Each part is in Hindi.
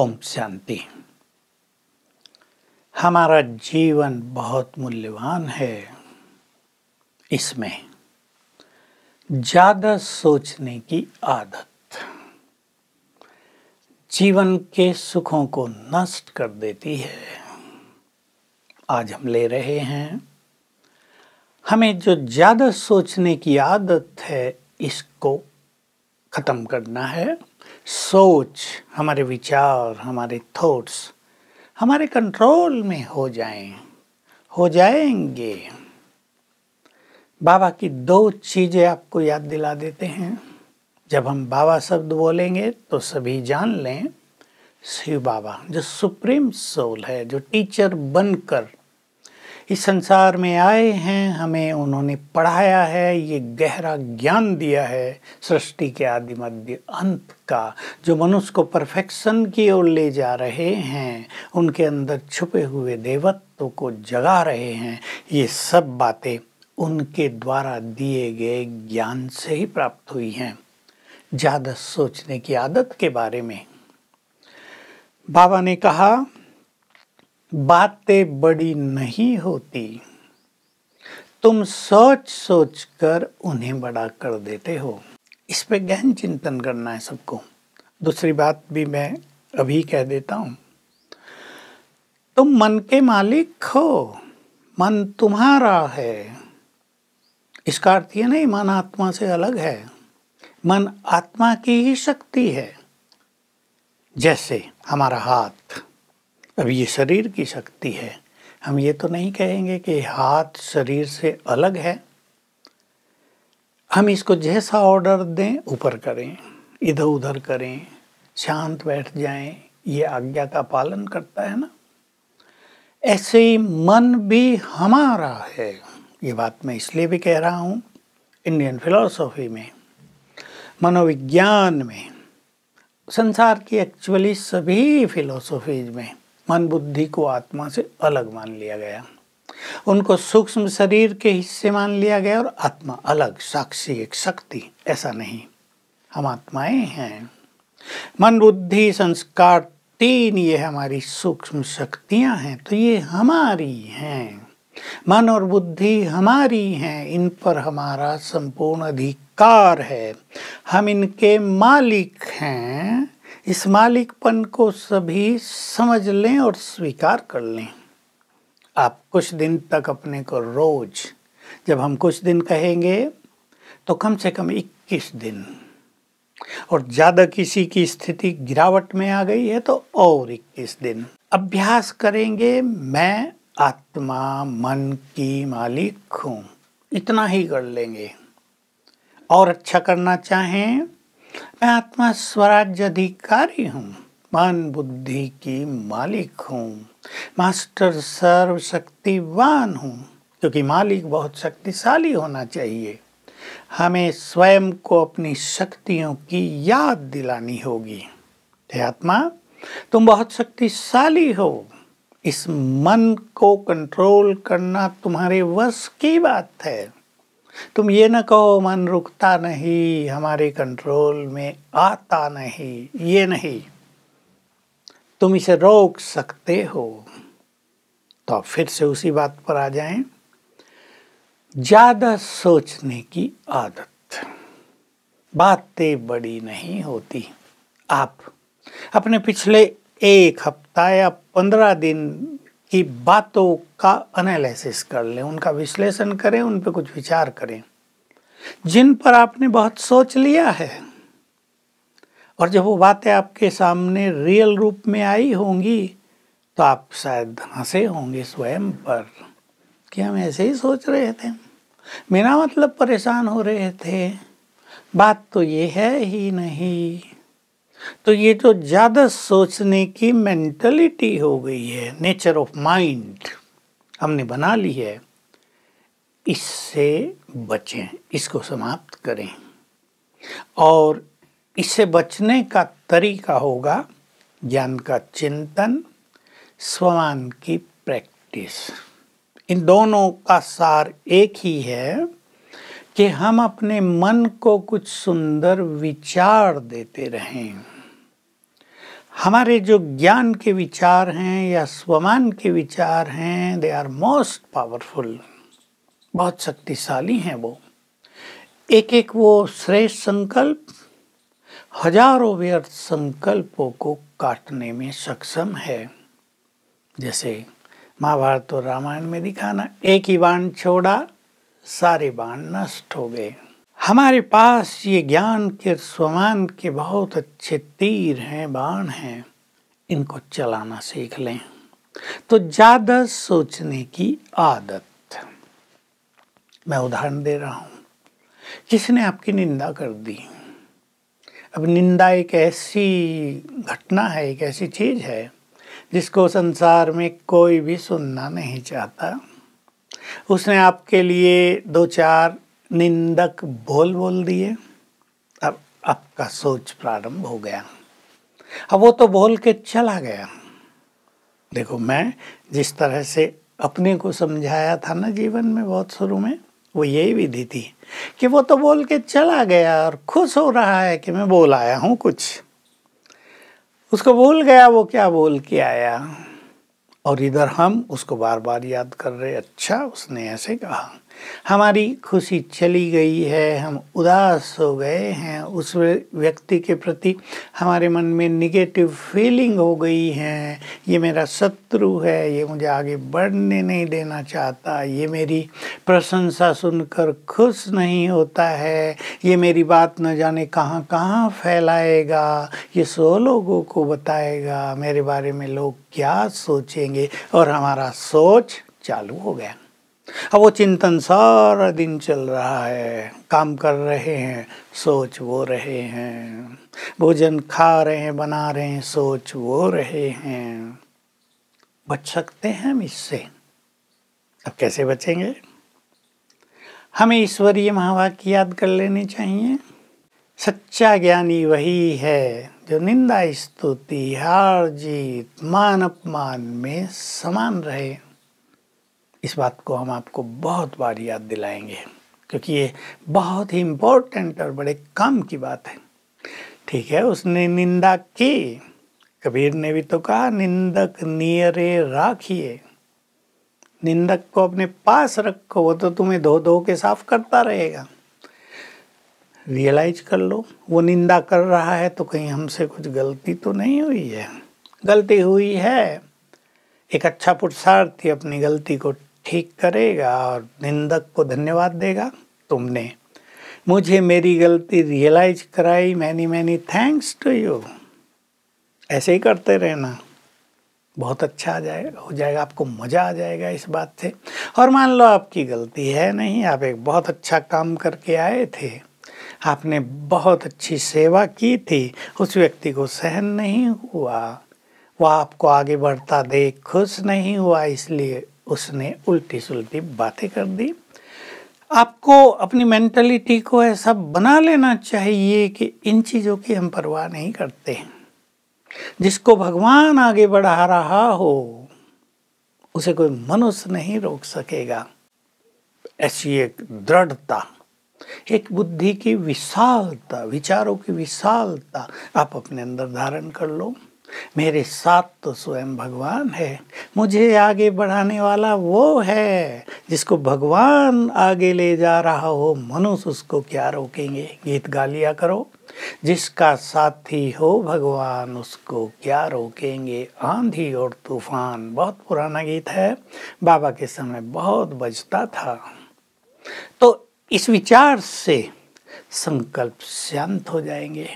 ओम शांति हमारा जीवन बहुत मूल्यवान है इसमें ज़्यादा सोचने की आदत जीवन के सुखों को नष्ट कर देती है आज हम ले रहे हैं हमें जो ज़्यादा सोचने की आदत है इसको ख़त्म करना है सोच हमारे विचार हमारे थॉट्स हमारे कंट्रोल में हो जाएं हो जाएंगे बाबा की दो चीज़ें आपको याद दिला देते हैं जब हम बाबा शब्द बोलेंगे तो सभी जान लें शिव बाबा जो सुप्रीम सोल है जो टीचर बनकर इस संसार में आए हैं हमें उन्होंने पढ़ाया है ये गहरा ज्ञान दिया है सृष्टि के आदि मध्य अंत का जो मनुष्य को परफेक्शन की ओर ले जा रहे हैं उनके अंदर छुपे हुए देवत्व को जगा रहे हैं ये सब बातें उनके द्वारा दिए गए ज्ञान से ही प्राप्त हुई हैं ज़्यादा सोचने की आदत के बारे में बाबा ने कहा बातें बड़ी नहीं होती तुम सोच सोच कर उन्हें बड़ा कर देते हो इस पे गहन चिंतन करना है सबको दूसरी बात भी मैं अभी कह देता हूं तुम मन के मालिक हो मन तुम्हारा है इसका अर्थ ये नहीं मन आत्मा से अलग है मन आत्मा की ही शक्ति है जैसे हमारा हाथ अब ये शरीर की शक्ति है हम ये तो नहीं कहेंगे कि हाथ शरीर से अलग है हम इसको जैसा ऑर्डर दें ऊपर करें इधर उधर करें शांत बैठ जाएं ये आज्ञा का पालन करता है ना ऐसे ही मन भी हमारा है ये बात मैं इसलिए भी कह रहा हूँ इंडियन फिलोसॉफी में मनोविज्ञान में संसार की एक्चुअली सभी फिलोसॉफीज में मन बुद्धि को आत्मा से अलग मान लिया गया उनको सूक्ष्म शरीर के हिस्से मान लिया गया और आत्मा अलग साक्षी एक शक्ति ऐसा नहीं हम आत्माएं हैं मन बुद्धि संस्कार तीन ये हमारी सूक्ष्म शक्तियां हैं तो ये हमारी हैं मन और बुद्धि हमारी हैं इन पर हमारा संपूर्ण अधिकार है हम इनके मालिक हैं इस मालिकपन को सभी समझ लें और स्वीकार कर लें आप कुछ दिन तक अपने को रोज जब हम कुछ दिन कहेंगे तो कम से कम 21 दिन और ज़्यादा किसी की स्थिति गिरावट में आ गई है तो और 21 दिन अभ्यास करेंगे मैं आत्मा मन की मालिक हूँ इतना ही कर लेंगे और अच्छा करना चाहें मैं आत्मा स्वराज्य अधिकारी हूँ मन बुद्धि की मालिक हूँ मास्टर सर्वशक्तिवान हूँ क्योंकि मालिक बहुत शक्तिशाली होना चाहिए हमें स्वयं को अपनी शक्तियों की याद दिलानी होगी हे आत्मा तुम बहुत शक्तिशाली हो इस मन को कंट्रोल करना तुम्हारे वश की बात है तुम ये ना कहो मन रुकता नहीं हमारे कंट्रोल में आता नहीं ये नहीं तुम इसे रोक सकते हो तो आप फिर से उसी बात पर आ जाएं ज़्यादा सोचने की आदत बातें बड़ी नहीं होती आप अपने पिछले एक हफ्ता या पंद्रह दिन की बातों का एनालिसिस कर लें उनका विश्लेषण करें उन पर कुछ विचार करें जिन पर आपने बहुत सोच लिया है और जब वो बातें आपके सामने रियल रूप में आई होंगी तो आप शायद हंसे होंगे स्वयं पर कि हम ऐसे ही सोच रहे थे बिना मतलब परेशान हो रहे थे बात तो ये है ही नहीं तो ये तो ज़्यादा सोचने की मेंटलिटी हो गई है नेचर ऑफ माइंड हमने बना ली है इससे बचें इसको समाप्त करें और इससे बचने का तरीका होगा ज्ञान का चिंतन स्वान की प्रैक्टिस इन दोनों का सार एक ही है कि हम अपने मन को कुछ सुंदर विचार देते रहें हमारे जो ज्ञान के विचार हैं या स्वमान के विचार हैं दे आर मोस्ट पावरफुल बहुत शक्तिशाली हैं वो एक एक वो श्रेष्ठ संकल्प हजारों व्यर्थ संकल्पों को काटने में सक्षम है जैसे महाभारत और रामायण में दिखाना एक ही बाण छोड़ा सारे बाण नष्ट हो गए हमारे पास ये ज्ञान के स्वमान के बहुत अच्छे तीर हैं बाण हैं इनको चलाना सीख लें तो ज़्यादा सोचने की आदत मैं उदाहरण दे रहा हूं किसी ने आपकी निंदा कर दी अब निंदा एक ऐसी घटना है एक ऐसी चीज़ है जिसको संसार में कोई भी सुनना नहीं चाहता उसने आपके लिए दो चार निंदक बोल बोल दिए अब आपका सोच प्रारंभ हो गया अब वो तो बोल के चला गया देखो मैं जिस तरह से अपने को समझाया था ना जीवन में बहुत शुरू में वो यही विधि थी कि वो तो बोल के चला गया और खुश हो रहा है कि मैं बोल आया हूँ कुछ उसको भूल गया वो क्या बोल के आया और इधर हम उसको बार बार याद कर रहे अच्छा उसने ऐसे कहा हमारी खुशी चली गई है हम उदास हो गए हैं उस व्यक्ति के प्रति हमारे मन में निगेटिव फीलिंग हो गई है ये मेरा शत्रु है ये मुझे आगे बढ़ने नहीं देना चाहता ये मेरी प्रशंसा सुनकर खुश नहीं होता है ये मेरी बात न जाने कहाँ कहाँ फैलाएगा ये सो लोगों को बताएगा मेरे बारे में लोग क्या सोचेंगे और हमारा सोच चालू हो गया अब वो चिंतन सारा दिन चल रहा है काम कर रहे हैं सोच वो रहे हैं भोजन खा रहे हैं बना रहे हैं सोच वो रहे हैं बच सकते हैं हम इससे अब कैसे बचेंगे हमें ईश्वरीय महावाक्य याद कर लेनी चाहिए सच्चा ज्ञानी वही है जो निंदा स्तुति हार जीत मान अपमान में समान रहे इस बात को हम आपको बहुत बार याद दिलाएंगे क्योंकि ये बहुत ही इम्पोर्टेंट और बड़े काम की बात है ठीक है उसने निंदा की कबीर ने भी तो कहा निंदक नियरे राखिए निंदक को अपने पास रखो वो तो तुम्हें धो धो के साफ करता रहेगा रियलाइज कर लो वो निंदा कर रहा है तो कहीं हमसे कुछ गलती तो नहीं हुई है गलती हुई है एक अच्छा पुरुषार्थी अपनी गलती को ठीक करेगा और निंदक को धन्यवाद देगा तुमने मुझे मेरी गलती रियलाइज कराई many many thanks to you ऐसे ही करते रहना बहुत अच्छा आ जाएगा हो जाएगा आपको मज़ा आ जाएगा इस बात से और मान लो आपकी गलती है नहीं आप एक बहुत अच्छा काम करके आए थे आपने बहुत अच्छी सेवा की थी उस व्यक्ति को सहन नहीं हुआ वह आपको आगे बढ़ता देख खुश नहीं हुआ इसलिए उसने उल्टी सुलटी बातें कर दी आपको अपनी मेंटलिटी को ऐसा बना लेना चाहिए कि इन चीज़ों की हम परवाह नहीं करते हैं जिसको भगवान आगे बढ़ा रहा हो उसे कोई मनुष्य नहीं रोक सकेगा ऐसी एक दृढ़ता एक बुद्धि की विशालता विचारों की विशालता आप अपने अंदर धारण कर लो मेरे साथ तो स्वयं भगवान है मुझे आगे बढ़ाने वाला वो है जिसको भगवान आगे ले जा रहा हो मनुष्य उसको क्या रोकेंगे गीत गा लिया करो जिसका साथी हो भगवान उसको क्या रोकेंगे आंधी और तूफान बहुत पुराना गीत है बाबा के समय बहुत बजता था तो इस विचार से संकल्प शांत हो जाएंगे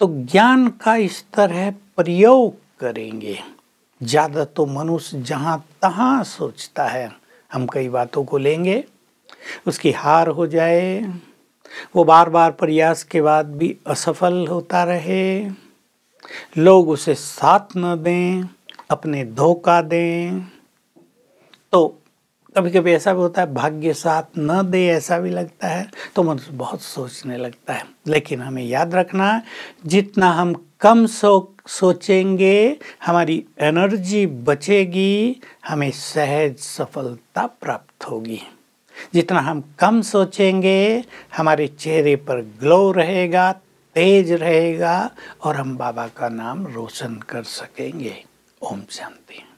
तो ज्ञान का स्तर है प्रयोग करेंगे ज़्यादा तो मनुष्य जहां तहां सोचता है हम कई बातों को लेंगे उसकी हार हो जाए वो बार बार प्रयास के बाद भी असफल होता रहे लोग उसे साथ न दें अपने धोखा दें तो कभी कभी ऐसा भी होता है भाग्य साथ न दे ऐसा भी लगता है तो मनुष्य बहुत सोचने लगता है लेकिन हमें याद रखना जितना हम कम सोच सोचेंगे हमारी एनर्जी बचेगी हमें सहज सफलता प्राप्त होगी जितना हम कम सोचेंगे हमारे चेहरे पर ग्लो रहेगा तेज रहेगा और हम बाबा का नाम रोशन कर सकेंगे ओम शांति